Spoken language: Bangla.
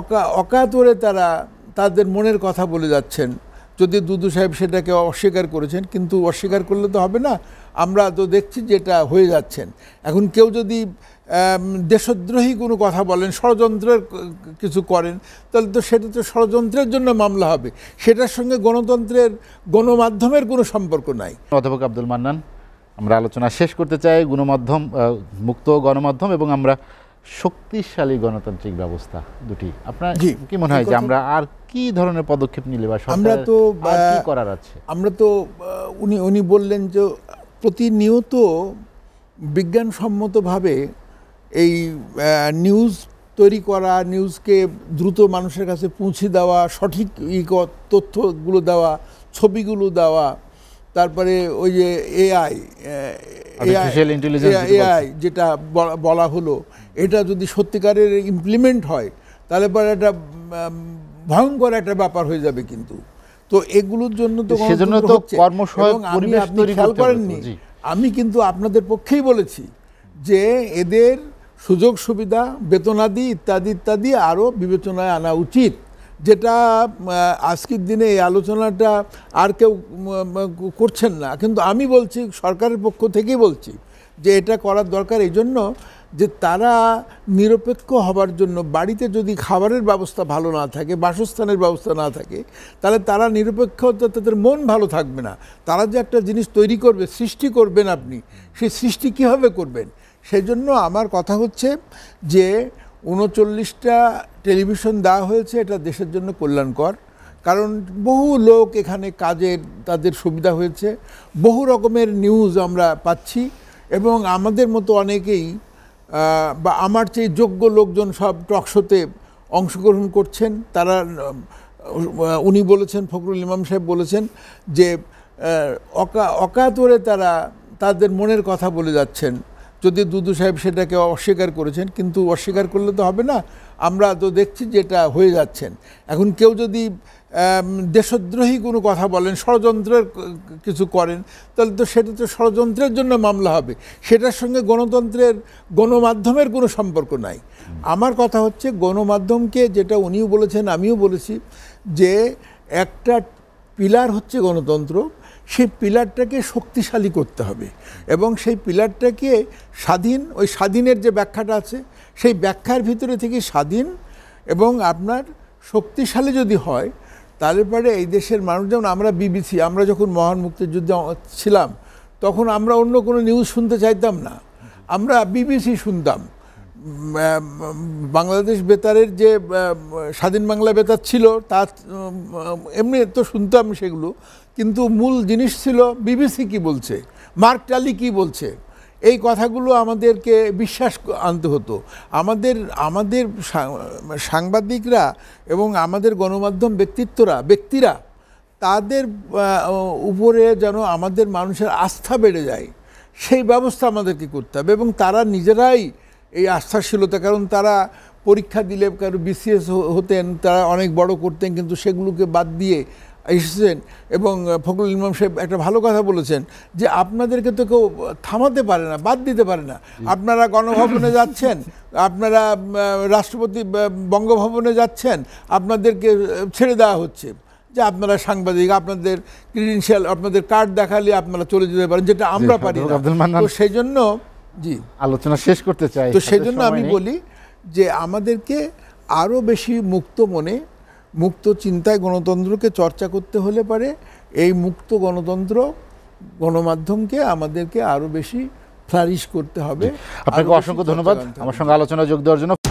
অকা অকাতরে তারা তাদের মনের কথা বলে যাচ্ছেন যদি দুদু সাহেব সেটাকে অস্বীকার করেছেন কিন্তু অস্বীকার করলে তো হবে না আমরা তো দেখছি যেটা হয়ে যাচ্ছেন এখন কেউ যদি দেশদ্রোহী কোনো কথা বলেন ষড়যন্ত্রের কিছু করেন তাহলে তো সেটা তো ষড়যন্ত্রের জন্য মামলা হবে সেটার সঙ্গে গণতন্ত্রের গণমাধ্যমের কোনো সম্পর্ক নাই অধ্যাপক আব্দুল মান্নান আমরা আলোচনা শেষ করতে চাই গণমাধ্যম মুক্ত গণমাধ্যম এবং আমরা শক্তিশালী গণতান্ত্রিক ব্যবস্থা দুটি আপনার কি মনে হয় যে আমরা আর কি ধরনের পদক্ষেপ নিলে বা আমরা তো করার আছে আমরা তো উনি উনি বললেন যে প্রতিনিয়ত বিজ্ঞানসম্মতভাবে এই নিউজ তৈরি করা নিউজকে দ্রুত মানুষের কাছে পৌঁছে দেওয়া সঠিক তথ্যগুলো দেওয়া ছবিগুলো দেওয়া তারপরে ওই যে এআই এআই যেটা বলা হলো এটা যদি সত্যিকারের ইমপ্লিমেন্ট হয় তাহলে পরে একটা ভয়ঙ্কর একটা ব্যাপার হয়ে যাবে কিন্তু তো এগুলোর জন্য তো সেজন্য তো কর্মসহায়ক পরিবেশ তৈরি করেননি আমি কিন্তু আপনাদের পক্ষেই বলেছি যে এদের সুযোগ সুবিধা বেতনাদি ইত্যাদি ইত্যাদি আরও বিবেচনায় আনা উচিত যেটা আজকের দিনে এই আলোচনাটা আর কেউ করছেন না কিন্তু আমি বলছি সরকারের পক্ষ থেকেই বলছি যে এটা করার দরকার এই জন্য যে তারা নিরপেক্ষ হবার জন্য বাড়িতে যদি খাবারের ব্যবস্থা ভালো না থাকে বাসস্থানের ব্যবস্থা না থাকে তাহলে তারা নিরপেক্ষ তাদের মন ভালো থাকবে না তারা যে একটা জিনিস তৈরি করবে সৃষ্টি করবেন আপনি সেই সৃষ্টি কীভাবে করবেন সেজন্য আমার কথা হচ্ছে যে উনচল্লিশটা টেলিভিশন দেওয়া হয়েছে এটা দেশের জন্য কল্যাণকর কারণ বহু লোক এখানে কাজের তাদের সুবিধা হয়েছে বহু রকমের নিউজ আমরা পাচ্ছি এবং আমাদের মতো অনেকেই বা আমার চেয়ে যোগ্য লোকজন সব টকশোতে অংশগ্রহণ করছেন তারা উনি বলেছেন ফখরুল ইমাম সাহেব বলেছেন যে অকা অকাতরে তারা তাদের মনের কথা বলে যাচ্ছেন যদি দুদু সাহেব সেটাকে অস্বীকার করেছেন কিন্তু অস্বীকার করলে তো হবে না আমরা তো দেখছি যেটা হয়ে যাচ্ছেন এখন কেউ যদি দেশদ্রোহী কোনো কথা বলেন ষড়যন্ত্রের কিছু করেন তাহলে তো সেটা তো ষড়যন্ত্রের জন্য মামলা হবে সেটার সঙ্গে গণতন্ত্রের গণমাধ্যমের কোনো সম্পর্ক নাই আমার কথা হচ্ছে গণমাধ্যমকে যেটা উনিও বলেছেন আমিও বলেছি যে একটা পিলার হচ্ছে গণতন্ত্র সেই পিলারটাকে শক্তিশালী করতে হবে এবং সেই পিলারটাকে স্বাধীন ওই স্বাধীনের যে ব্যাখ্যাটা আছে সেই ব্যাখ্যার ভিতরে থেকে স্বাধীন এবং আপনার শক্তিশালী যদি হয় তাহলে পরে এই দেশের মানুষ যেমন আমরা বিবিসি আমরা যখন মহান মুক্তিযুদ্ধে ছিলাম তখন আমরা অন্য কোনো নিউজ শুনতে চাইতাম না আমরা বিবিসি শুনতাম বাংলাদেশ বেতারের যে স্বাধীন বাংলা বেতার ছিল তা এমনি তো শুনতাম সেগুলো কিন্তু মূল জিনিস ছিল বিবিসি কি বলছে মার্ক টালি কি বলছে এই কথাগুলো আমাদেরকে বিশ্বাস আনতে হতো আমাদের আমাদের সাংবাদিকরা এবং আমাদের গণমাধ্যম ব্যক্তিত্বরা ব্যক্তিরা তাদের উপরে যেন আমাদের মানুষের আস্থা বেড়ে যায় সেই ব্যবস্থা আমাদেরকে করতে হবে এবং তারা নিজেরাই এই আস্থাশীলতা কারণ তারা পরীক্ষা দিলে কারো বিসিএস হতেন তারা অনেক বড় করতেন কিন্তু সেগুলোকে বাদ দিয়ে এসেছেন এবং ফখরুল ইমাম সাহেব একটা ভালো কথা বলেছেন যে আপনাদেরকে তো কেউ থামাতে পারে না বাদ দিতে পারে না আপনারা গণভবনে যাচ্ছেন আপনারা রাষ্ট্রপতি বঙ্গভবনে যাচ্ছেন আপনাদেরকে ছেড়ে দেওয়া হচ্ছে যে আপনারা সাংবাদিক আপনাদের ক্রিডেন্সিয়াল আপনাদের কার্ড দেখালে আপনারা চলে যেতে পারেন যেটা আমরা পারি তো সেই জন্য জি আলোচনা শেষ করতে চাই তো সেই জন্য আমি বলি যে আমাদেরকে আরও বেশি মুক্ত মনে মুক্ত চিন্তায় গণতন্ত্রকে চর্চা করতে হলে পারে এই মুক্ত গণতন্ত্র গণমাধ্যমকে আমাদেরকে আরও বেশি ফ্লারিশ করতে হবে আপনাকে অসংখ্য ধন্যবাদ আমার সঙ্গে আলোচনা যোগ দেওয়ার জন্য